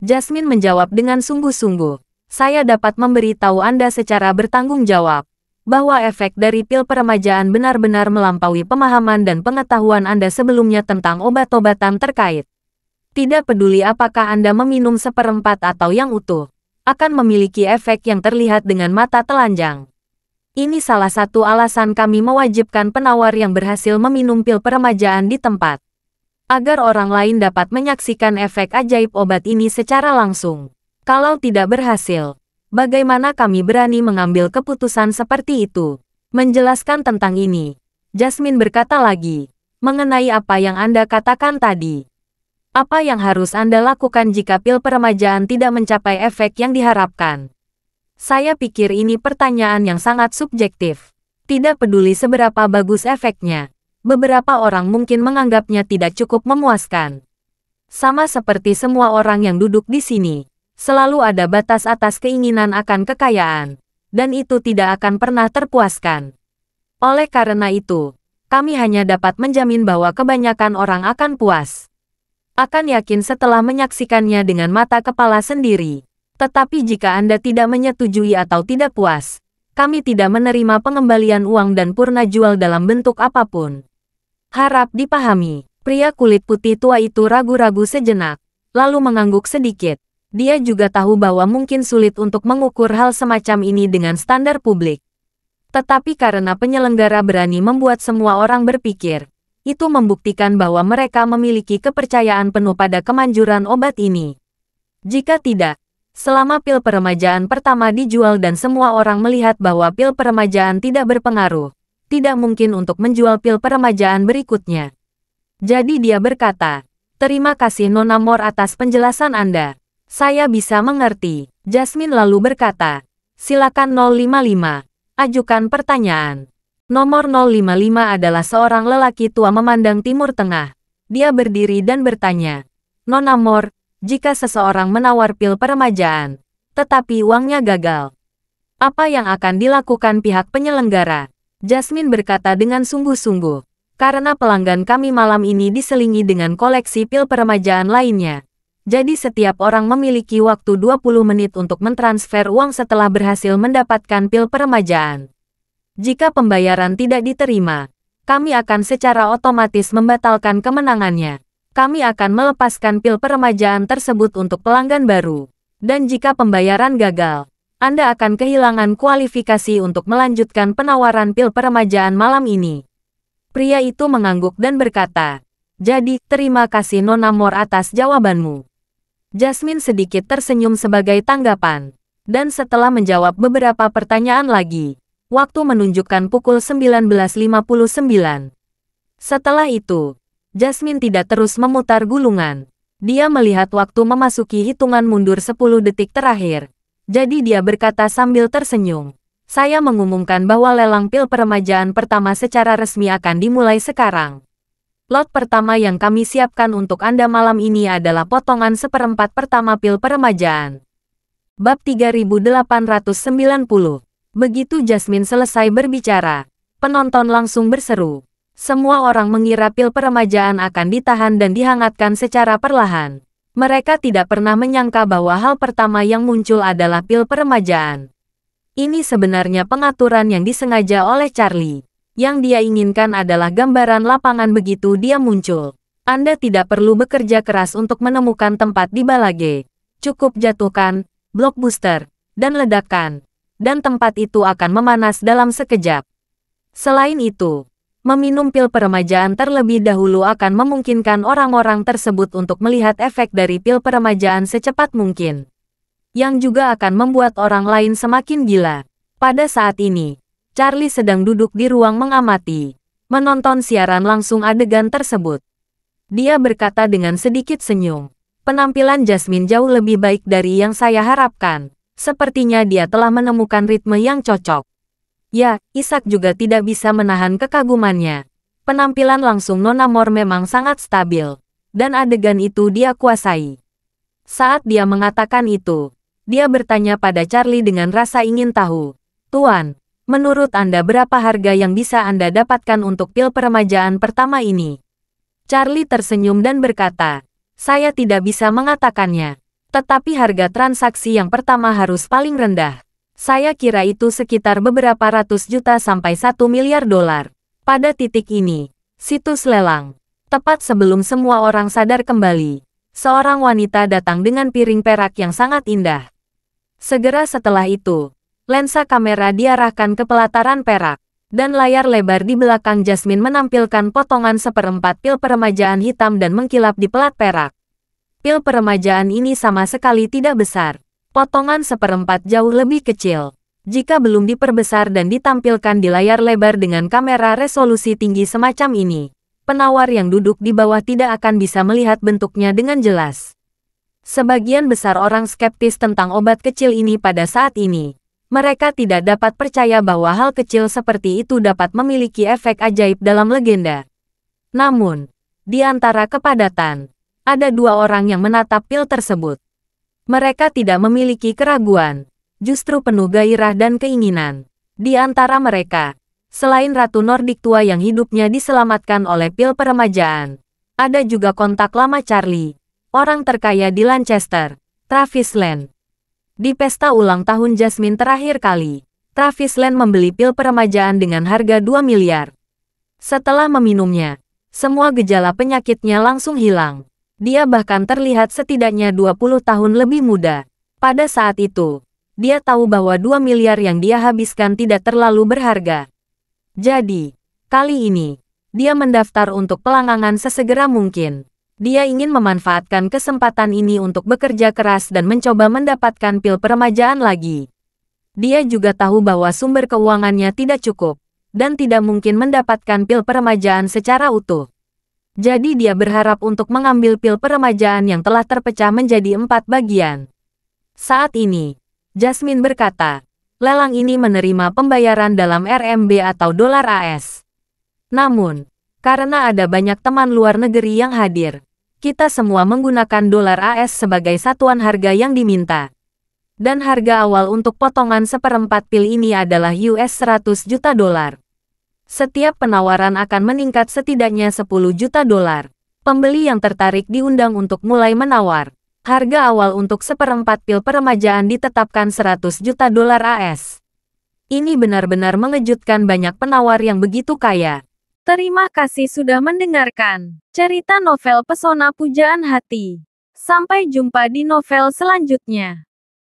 Jasmine menjawab dengan sungguh-sungguh. Saya dapat memberi tahu Anda secara bertanggung jawab bahwa efek dari pil peremajaan benar-benar melampaui pemahaman dan pengetahuan Anda sebelumnya tentang obat-obatan terkait. Tidak peduli apakah Anda meminum seperempat atau yang utuh, akan memiliki efek yang terlihat dengan mata telanjang. Ini salah satu alasan kami mewajibkan penawar yang berhasil meminum pil peremajaan di tempat. Agar orang lain dapat menyaksikan efek ajaib obat ini secara langsung. Kalau tidak berhasil, bagaimana kami berani mengambil keputusan seperti itu? Menjelaskan tentang ini, Jasmine berkata lagi, mengenai apa yang Anda katakan tadi. Apa yang harus Anda lakukan jika pil peremajaan tidak mencapai efek yang diharapkan? Saya pikir ini pertanyaan yang sangat subjektif. Tidak peduli seberapa bagus efeknya, beberapa orang mungkin menganggapnya tidak cukup memuaskan. Sama seperti semua orang yang duduk di sini, selalu ada batas atas keinginan akan kekayaan, dan itu tidak akan pernah terpuaskan. Oleh karena itu, kami hanya dapat menjamin bahwa kebanyakan orang akan puas akan yakin setelah menyaksikannya dengan mata kepala sendiri. Tetapi jika Anda tidak menyetujui atau tidak puas, kami tidak menerima pengembalian uang dan purna jual dalam bentuk apapun. Harap dipahami, pria kulit putih tua itu ragu-ragu sejenak, lalu mengangguk sedikit. Dia juga tahu bahwa mungkin sulit untuk mengukur hal semacam ini dengan standar publik. Tetapi karena penyelenggara berani membuat semua orang berpikir, itu membuktikan bahwa mereka memiliki kepercayaan penuh pada kemanjuran obat ini. Jika tidak, selama pil peremajaan pertama dijual dan semua orang melihat bahwa pil peremajaan tidak berpengaruh, tidak mungkin untuk menjual pil peremajaan berikutnya. Jadi dia berkata, Terima kasih Nona Mor atas penjelasan Anda. Saya bisa mengerti. Jasmine lalu berkata, Silakan 055. Ajukan pertanyaan. Nomor 055 adalah seorang lelaki tua memandang timur tengah. Dia berdiri dan bertanya, Nona mor, jika seseorang menawar pil peremajaan, tetapi uangnya gagal, apa yang akan dilakukan pihak penyelenggara? Jasmine berkata dengan sungguh-sungguh, karena pelanggan kami malam ini diselingi dengan koleksi pil peremajaan lainnya. Jadi setiap orang memiliki waktu 20 menit untuk mentransfer uang setelah berhasil mendapatkan pil peremajaan. Jika pembayaran tidak diterima, kami akan secara otomatis membatalkan kemenangannya. Kami akan melepaskan pil peremajaan tersebut untuk pelanggan baru. Dan jika pembayaran gagal, Anda akan kehilangan kualifikasi untuk melanjutkan penawaran pil peremajaan malam ini. Pria itu mengangguk dan berkata, Jadi, terima kasih Nona Mor atas jawabanmu. Jasmine sedikit tersenyum sebagai tanggapan. Dan setelah menjawab beberapa pertanyaan lagi, waktu menunjukkan pukul 19.59. Setelah itu, Jasmine tidak terus memutar gulungan. Dia melihat waktu memasuki hitungan mundur 10 detik terakhir. Jadi dia berkata sambil tersenyum, saya mengumumkan bahwa lelang pil peremajaan pertama secara resmi akan dimulai sekarang. Lot pertama yang kami siapkan untuk Anda malam ini adalah potongan seperempat pertama pil peremajaan. Bab 3890 Begitu Jasmine selesai berbicara, penonton langsung berseru. Semua orang mengira pil peremajaan akan ditahan dan dihangatkan secara perlahan. Mereka tidak pernah menyangka bahwa hal pertama yang muncul adalah pil peremajaan. Ini sebenarnya pengaturan yang disengaja oleh Charlie. Yang dia inginkan adalah gambaran lapangan begitu dia muncul. Anda tidak perlu bekerja keras untuk menemukan tempat di Balage. Cukup jatuhkan, blockbuster, dan ledakan dan tempat itu akan memanas dalam sekejap. Selain itu, meminum pil peremajaan terlebih dahulu akan memungkinkan orang-orang tersebut untuk melihat efek dari pil peremajaan secepat mungkin. Yang juga akan membuat orang lain semakin gila. Pada saat ini, Charlie sedang duduk di ruang mengamati, menonton siaran langsung adegan tersebut. Dia berkata dengan sedikit senyum, penampilan Jasmine jauh lebih baik dari yang saya harapkan. Sepertinya dia telah menemukan ritme yang cocok. Ya, Ishak juga tidak bisa menahan kekagumannya. Penampilan langsung Nona Moore memang sangat stabil. Dan adegan itu dia kuasai. Saat dia mengatakan itu, dia bertanya pada Charlie dengan rasa ingin tahu. Tuan, menurut Anda berapa harga yang bisa Anda dapatkan untuk pil peremajaan pertama ini? Charlie tersenyum dan berkata, saya tidak bisa mengatakannya. Tetapi harga transaksi yang pertama harus paling rendah. Saya kira itu sekitar beberapa ratus juta sampai satu miliar dolar. Pada titik ini, situs lelang. Tepat sebelum semua orang sadar kembali, seorang wanita datang dengan piring perak yang sangat indah. Segera setelah itu, lensa kamera diarahkan ke pelataran perak, dan layar lebar di belakang Jasmine menampilkan potongan seperempat pil peremajaan hitam dan mengkilap di pelat perak pil peremajaan ini sama sekali tidak besar. Potongan seperempat jauh lebih kecil. Jika belum diperbesar dan ditampilkan di layar lebar dengan kamera resolusi tinggi semacam ini, penawar yang duduk di bawah tidak akan bisa melihat bentuknya dengan jelas. Sebagian besar orang skeptis tentang obat kecil ini pada saat ini. Mereka tidak dapat percaya bahwa hal kecil seperti itu dapat memiliki efek ajaib dalam legenda. Namun, di antara kepadatan, ada dua orang yang menatap pil tersebut. Mereka tidak memiliki keraguan, justru penuh gairah dan keinginan. Di antara mereka, selain Ratu Nordik tua yang hidupnya diselamatkan oleh pil peremajaan, ada juga kontak lama Charlie, orang terkaya di Lancaster, Travis Land. Di pesta ulang tahun Jasmine terakhir kali, Travis Land membeli pil peremajaan dengan harga 2 miliar. Setelah meminumnya, semua gejala penyakitnya langsung hilang. Dia bahkan terlihat setidaknya 20 tahun lebih muda. Pada saat itu, dia tahu bahwa 2 miliar yang dia habiskan tidak terlalu berharga. Jadi, kali ini, dia mendaftar untuk pelangangan sesegera mungkin. Dia ingin memanfaatkan kesempatan ini untuk bekerja keras dan mencoba mendapatkan pil peremajaan lagi. Dia juga tahu bahwa sumber keuangannya tidak cukup, dan tidak mungkin mendapatkan pil peremajaan secara utuh. Jadi dia berharap untuk mengambil pil peremajaan yang telah terpecah menjadi empat bagian. Saat ini, Jasmine berkata, lelang ini menerima pembayaran dalam RMB atau dolar AS. Namun, karena ada banyak teman luar negeri yang hadir, kita semua menggunakan dolar AS sebagai satuan harga yang diminta. Dan harga awal untuk potongan seperempat pil ini adalah US 100 juta dolar. Setiap penawaran akan meningkat setidaknya 10 juta dolar. Pembeli yang tertarik diundang untuk mulai menawar. Harga awal untuk seperempat pil peremajaan ditetapkan 100 juta dolar AS. Ini benar-benar mengejutkan banyak penawar yang begitu kaya. Terima kasih sudah mendengarkan cerita novel Pesona Pujaan Hati. Sampai jumpa di novel selanjutnya.